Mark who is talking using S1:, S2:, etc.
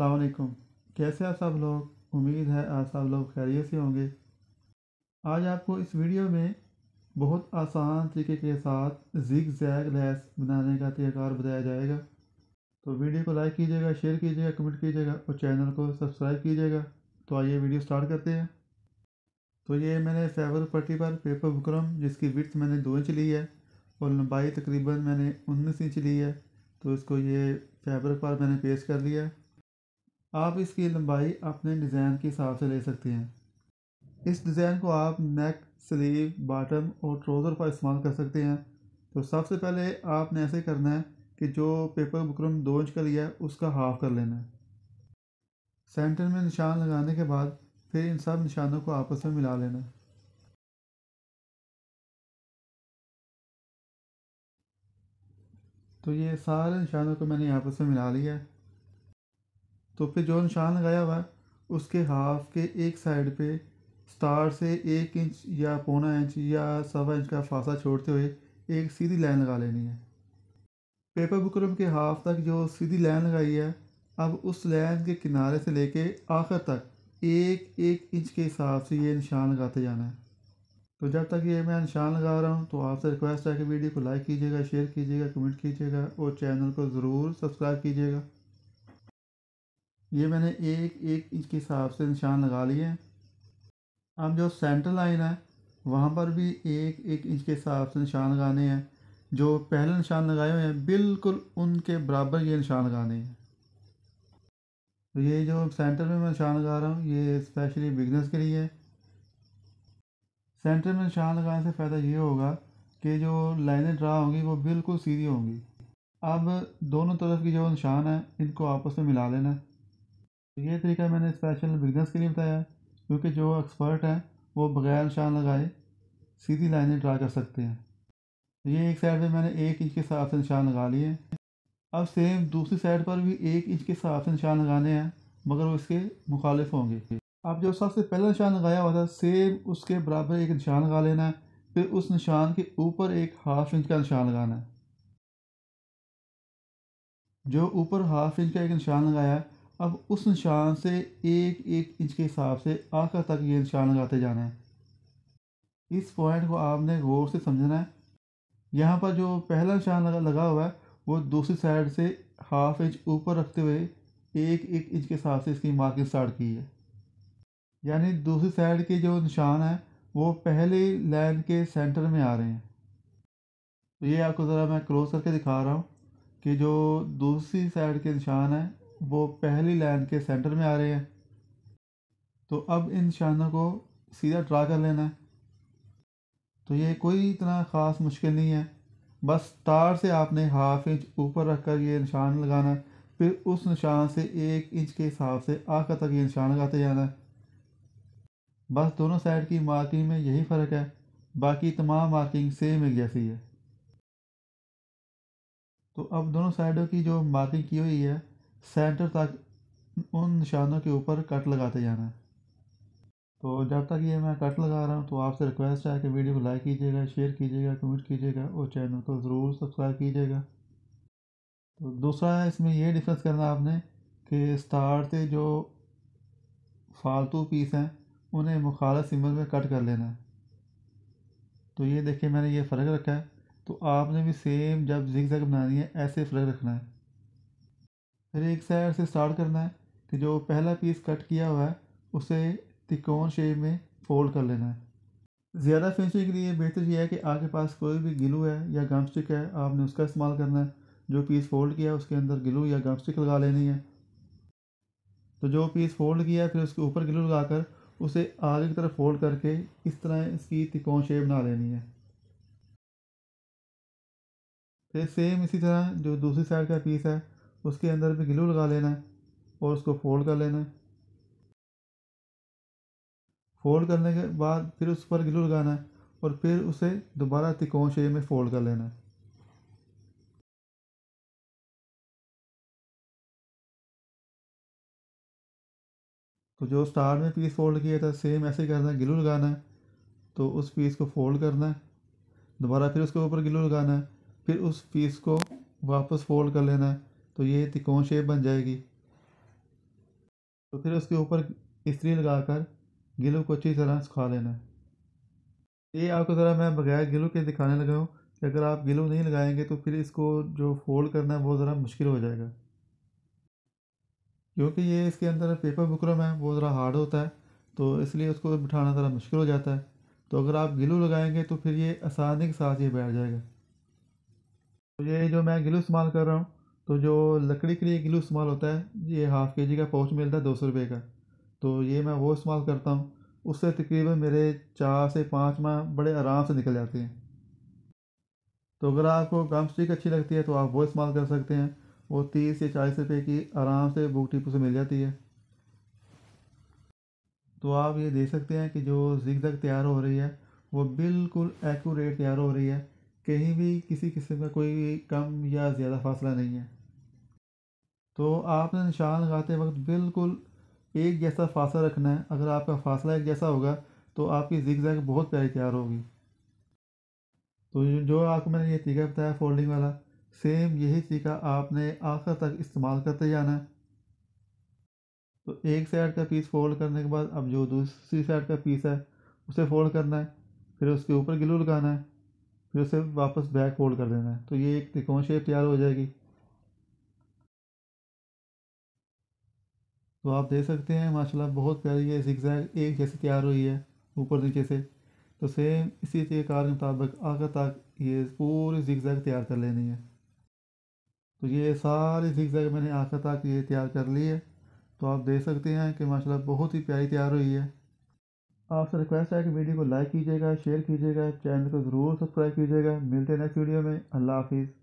S1: अलकुम कैसे आप सब लोग उम्मीद है आप सब लोग खैरियत से होंगे आज आपको इस वीडियो में बहुत आसान तरीके के साथ जिग जैग लैस बनाने का तरीकार बताया जाएगा तो वीडियो को लाइक कीजिएगा शेयर कीजिएगा कमेंट कीजिएगा और चैनल को सब्सक्राइब कीजिएगा तो आइए वीडियो स्टार्ट करते हैं तो ये मैंने फेवर पट्टी पर पेपर बुकरम जिसकी विथ मैंने दो इंच ली है और लंबाई तकरीबन मैंने उन्नीस इंच ली है तो इसको ये फैब्रिक पर मैंने पेस्ट कर लिया है आप इसकी लंबाई अपने डिज़ाइन के हिसाब से ले सकते हैं इस डिज़ाइन को आप नेक स्लीव बॉटम और ट्राउज़र पर इस्तेमाल कर सकते हैं तो सबसे पहले आपने ऐसे करना है कि जो पेपर बुकरम दो इंच का लिया है उसका हाफ कर लेना है सेंटर में निशान लगाने के बाद फिर इन सब निशानों को आपस में मिला लेना है तो ये सारे निशानों को मैंने आपस में मिला लिया है तो फिर जो निशान लगाया हुआ है उसके हाफ के एक साइड पे स्टार से एक इंच या पौना इंच या सवा इंच का फासा छोड़ते हुए एक सीधी लाइन लगा लेनी है पेपर बुकरम के हाफ तक जो सीधी लाइन लगाई है अब उस लाइन के किनारे से लेके आखिर तक एक एक इंच के हिसाब से ये निशान लगाते जाना है तो जब तक ये मैं निशान लगा रहा हूँ तो आपसे रिक्वेस्ट है कि वीडियो को लाइक कीजिएगा शेयर कीजिएगा कमेंट कीजिएगा और चैनल को ज़रूर सब्सक्राइब कीजिएगा ये मैंने एक एक इंच के हिसाब से निशान लगा लिए हैं अब जो सेंटर लाइन है वहाँ पर भी एक एक इंच के हिसाब से निशान लगाने हैं जो पहले निशान लगाए हुए हैं बिल्कुल उनके बराबर ये निशान लगाने हैं तो ये जो सेंटर में मैं निशान लगा रहा हूँ ये स्पेशली बिगनर्स के लिए है सेंटर में निशान लगाने से फ़ायदा ये होगा कि जो लाइनें ड्रा होंगी वो बिल्कुल सीधी होंगी अब दोनों तरफ की जो निशान है इनको आपस में मिला लेना है तो ये तरीका मैंने स्पेशल बिगनर्स के लिए बताया क्योंकि जो एक्सपर्ट हैं वो बगैर निशान लगाए सीधी लाइनें ड्रा कर सकते हैं ये एक साइड पे मैंने एक इंच के हिसाब से निशान लगा लिए अब सेम दूसरी साइड पर भी एक इंच के हिसाब से निशान लगाने हैं मगर वो इसके मुखालिफ होंगे अब जो सबसे पहला निशान लगाया हुआ था सेम उसके बराबर एक निशान लगा लेना है फिर उस निशान के ऊपर एक हाफ इंच का निशान लगाना है जो ऊपर हाफ इंच का एक निशान लगाया है अब उस निशान से एक एक इंच के हिसाब से आखिर तक ये निशान लगाते जाना है इस पॉइंट को आपने गौर से समझना है यहाँ पर जो पहला निशान लगा लगा हुआ है वो दूसरी साइड से हाफ इंच ऊपर रखते हुए एक एक इंच के हिसाब से इसकी मार्किंग स्टार्ट की है यानी दूसरी साइड के जो निशान हैं वो पहले लाइन के सेंटर में आ रहे हैं तो ये आपको ज़रा मैं क्लोज करके दिखा रहा हूँ कि जो दूसरी साइड के निशान हैं वो पहली लाइन के सेंटर में आ रहे हैं तो अब इन निशानों को सीधा ड्रा कर लेना है तो ये कोई इतना ख़ास मुश्किल नहीं है बस तार से आपने हाफ इंच ऊपर रख कर ये निशान लगाना है फिर उस निशान से एक इंच के हिसाब से आखिर तक ये निशान लगाते जाना है बस दोनों साइड की मार्किंग में यही फ़र्क है बाकी तमाम मार्किंग सेम एक जैसी है तो अब दोनों साइडों की जो मार्किंग की हुई है सेंटर तक उन निशानों के ऊपर कट लगाते जाना है तो जब तक ये मैं कट लगा रहा हूँ तो आपसे रिक्वेस्ट है कि वीडियो को लाइक कीजिएगा शेयर कीजिएगा कमेंट कीजिएगा और चैनल को ज़रूर सब्सक्राइब कीजिएगा तो दूसरा है इसमें यह डिफरेंस करना आपने कि स्टार से जो फालतू पीस हैं उन्हें मुखाल सिमल में कट कर लेना है तो ये देखिए मैंने ये फ़र्क रखा है तो आपने भी सेम जब जिग जग बनानी है ऐसे फ़र्क रखना है फिर एक साइड से स्टार्ट करना है कि जो पहला पीस कट किया हुआ है उसे तिकोन शेप में फोल्ड कर लेना है ज़्यादा फिनिशिंग के लिए बेहतर यह है कि आपके पास कोई भी गिलू है या गम स्टिक है आपने उसका इस्तेमाल करना है जो पीस फोल्ड किया उसके अंदर गिलू या गम स्टिक लगा लेनी है तो जो पीस फोल्ड किया फिर उसके ऊपर गिलू कर उसे आगे की तरफ फोल्ड करके इस तरह इसकी तिकोन शेप बना लेनी है फिर सेम इसी तरह जो दूसरी साइड का पीस है उसके अंदर भी ग्लू लगा लेना है और उसको फोल्ड कर लेना है फोल्ड करने के बाद फिर उस पर ग्लू लगाना है और फिर उसे दोबारा तिकोण शेप में फोल्ड कर लेना है तो जो स्टार्ट में पीस फोल्ड किया था सेम ऐसे ही करना है गिलू लगाना है तो उस पीस को फोल्ड करना है दोबारा फिर उसके ऊपर गिलू लगाना है फिर उस पीस को वापस फोल्ड कर लेना है तो ये तिकोण शेप बन जाएगी तो फिर उसके ऊपर इस्त्री लगाकर गिलू को अच्छी तरह सुखा लेना है ये आपको ज़रा मैं बगैर गिलू के दिखाने लगा हूँ कि अगर आप गिलू नहीं लगाएंगे तो फिर इसको जो फोल्ड करना है वो ज़रा मुश्किल हो जाएगा क्योंकि ये इसके अंदर पेपर बुकरम है वो ज़रा हार्ड होता है तो इसलिए उसको बिठाना ज़रा मुश्किल हो जाता है तो अगर आप गिलू लगाएंगे तो फिर ये आसानी के साथ ये बैठ जाएगा तो ये जो मैं गिलू इस्तेमाल कर रहा हूँ तो जो लकड़ी के लिए गिलू इस्तेमाल होता है ये हाफ़ के जी का पाउच मिलता है दो सौ रुपये का तो ये मैं वो इस्तेमाल करता हूँ उससे तकरीबन मेरे चार से पाँच माह बड़े आराम से निकल जाते हैं तो अगर आपको गम स्टिक अच्छी लगती है तो आप वो इस्तेमाल कर सकते हैं वो तीस या चालीस रुपये की आराम से बुक टिप से मिल जाती है तो आप ये देख सकते हैं कि जो जिग जग तैयार हो रही है वो बिल्कुल एक्यूरेट तैयार हो रही है कहीं भी किसी किस्म का कोई कम या ज़्यादा फासला नहीं है तो आपने निशान लगाते वक्त बिल्कुल एक जैसा फासला रखना है अगर आपका फासला एक जैसा होगा तो आपकी जिग जैग बहुत प्यारी तैयार होगी तो जो आपको मैंने ये तरीका बताया फोल्डिंग वाला सेम यही तरीका आपने आखिर तक इस्तेमाल करते जाना है तो एक साइड का पीस फोल्ड करने के बाद अब जो दूसरी साइड का पीस है उसे फोल्ड करना है फिर उसके ऊपर गिलू लगाना है फिर उसे वापस बैक फोल्ड कर देना है तो ये एक त्रिकोण शेप तैयार हो जाएगी तो आप देख सकते हैं माशाला बहुत प्यारी ये जैग एक जैसे तैयार हुई है ऊपर नीचे से तो सेम इसी कार के मुताबिक आगे तक ये पूरी जैग तैयार कर लेनी है तो ये सारी जैग मैंने आगे तक ये तैयार कर ली है तो आप देख सकते हैं कि माशा बहुत ही प्यारी तैयार हुई है आपसे रिक्वेस्ट है कि वीडियो को लाइक कीजिएगा शेयर कीजिएगा चैनल को ज़रूर सब्सक्राइब कीजिएगा मिलते हैं नेक्स्ट वीडियो में अल्लाह हाफिज़